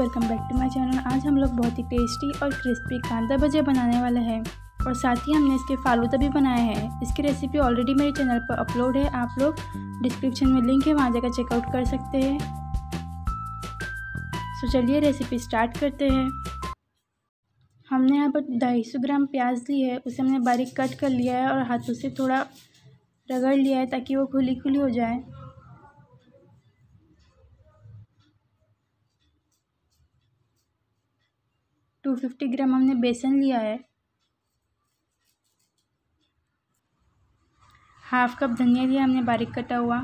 Welcome back to my channel आज हम लोग बहुत ही टेस्टी और क्रिस्पी कांदा भजिया बनाने वाले हैं और साथ ही हमने इसके फालूदा भी बनाया है इसकी रेसिपी ऑलरेडी मेरे चैनल पर अपलोड है आप लोग डिस्क्रिप्शन में लिंक है वहाँ जाकर चेकआउट कर सकते हैं सो चलिए रेसिपी स्टार्ट करते हैं हमने यहाँ पर ढाई सौ ग्राम प्याज ली है उसे हमने बारीक कट कर लिया है और हाथों से थोड़ा रगड़ लिया है ताकि वो खुली खुली हो जाए फिफ्टी ग्राम हमने बेसन लिया है हाफ कप धनिया लिया हमने बारीक कटा हुआ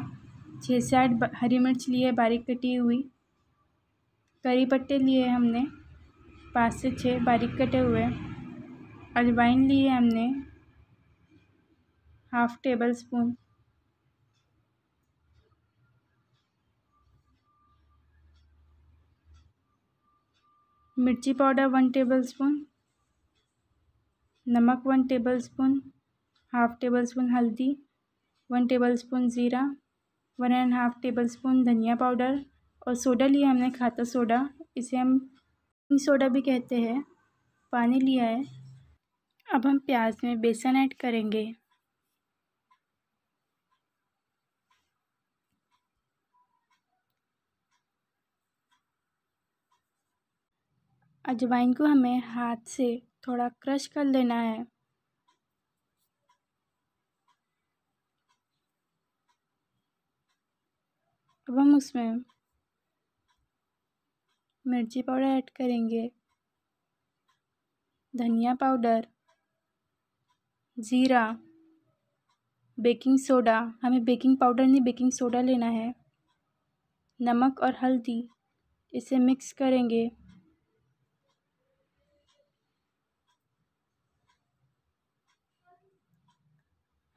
छः से आठ हरी मिर्च लिए बारीक कटी हुई करी पत्ते लिए हमने पाँच से छः बारीक कटे हुए अजवाइन लिए हमने हाफ टेबल स्पून मिर्ची पाउडर वन टेबल स्पून नमक one tablespoon half tablespoon हल्दी वन टेबल स्पून ज़ीरा one and half tablespoon धनिया पाउडर और सोडा लिया हमने खाता सोडा इसे हम सोडा भी कहते हैं पानी लिया है अब हम प्याज में बेसन ऐड करेंगे अजवाइन को हमें हाथ से थोड़ा क्रश कर लेना है अब हम उसमें मिर्ची पाउडर ऐड करेंगे धनिया पाउडर ज़ीरा बेकिंग सोडा हमें बेकिंग पाउडर नहीं बेकिंग सोडा लेना है नमक और हल्दी इसे मिक्स करेंगे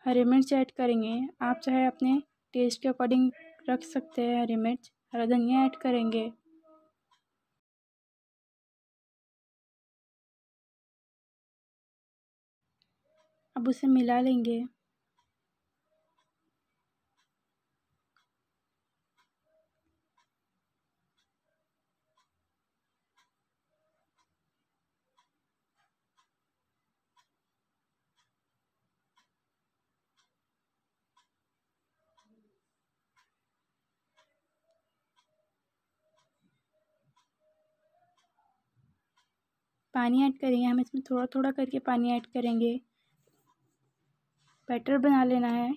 हरी मिर्च ऐड करेंगे आप चाहे अपने टेस्ट के अकॉर्डिंग रख सकते हैं हरी मिर्च हरा धनिया ऐड करेंगे अब उसे मिला लेंगे पानी ऐड करेंगे हम इसमें थोड़ा थोड़ा करके पानी ऐड करेंगे बैटर बना लेना है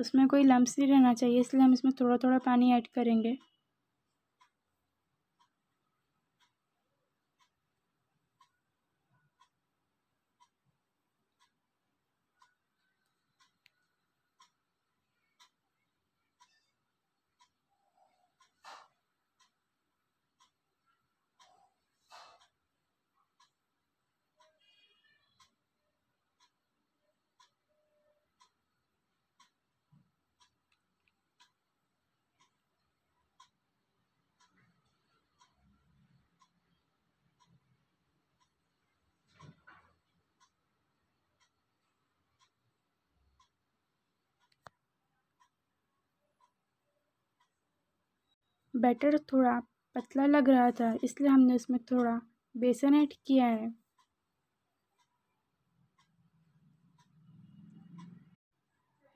उसमें कोई लम्स नहीं रहना चाहिए इसलिए हम इसमें थोड़ा थोड़ा पानी ऐड करेंगे बैटर थोड़ा पतला लग रहा था इसलिए हमने इसमें थोड़ा बेसन ऐड किया है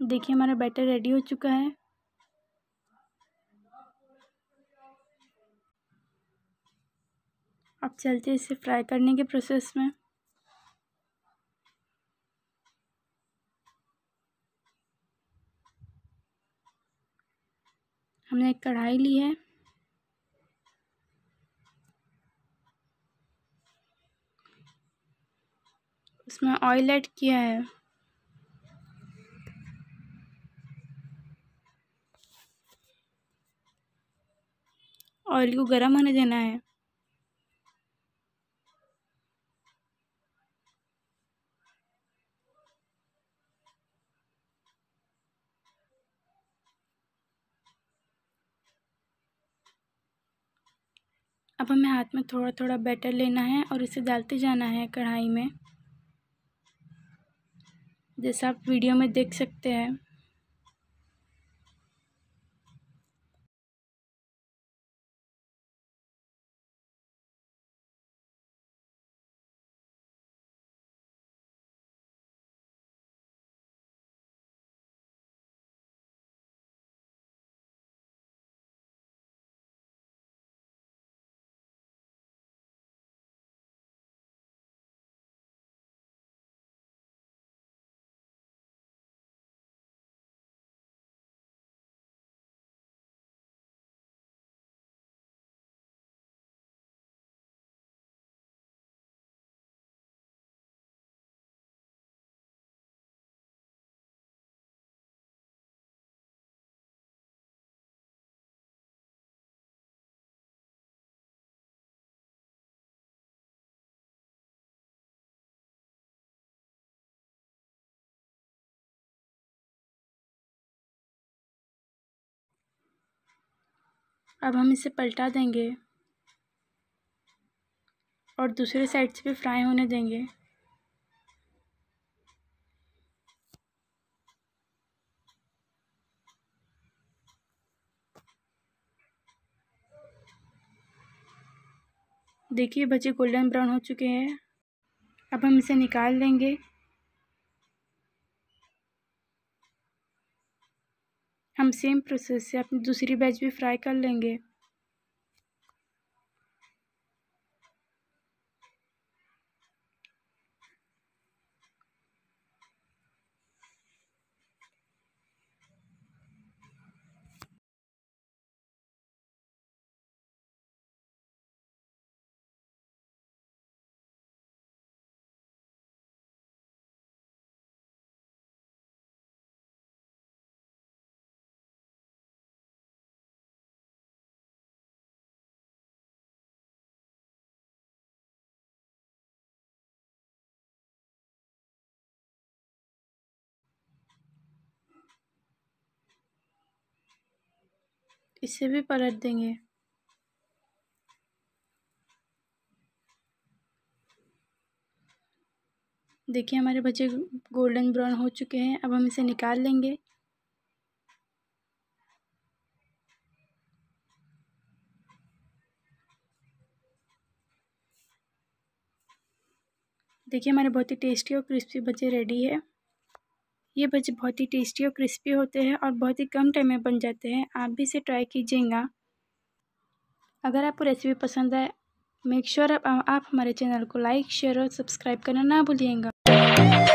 देखिए हमारा बैटर रेडी हो चुका है अब चलते इसे फ्राई करने के प्रोसेस में हमने एक कढ़ाई ली है इसमें ऑयल ऐड किया है ऑयल को गर्म होने देना है अब हमें हाथ में थोड़ा थोड़ा बैटर लेना है और इसे डालते जाना है कढ़ाई में जैसा आप वीडियो में देख सकते हैं। अब हम इसे पलटा देंगे और दूसरे साइड से भी फ्राई होने देंगे देखिए बच्चे गोल्डन ब्राउन हो चुके हैं अब हम इसे निकाल लेंगे हम सेम प्रोसेस से अपनी दूसरी वेज भी फ्राई कर लेंगे इसे भी पलट देंगे देखिए हमारे बच्चे गोल्डन ब्राउन हो चुके हैं अब हम इसे निकाल लेंगे देखिए हमारे बहुत ही टेस्टी और क्रिस्पी बच्चे रेडी है ये भजे बहुत ही टेस्टी और क्रिस्पी होते हैं और बहुत ही कम टाइम में बन जाते हैं आप भी इसे ट्राई कीजिएगा अगर आपको रेसिपी पसंद आए मेक श्योर आप, आप हमारे चैनल को लाइक शेयर और सब्सक्राइब करना ना भूलिएगा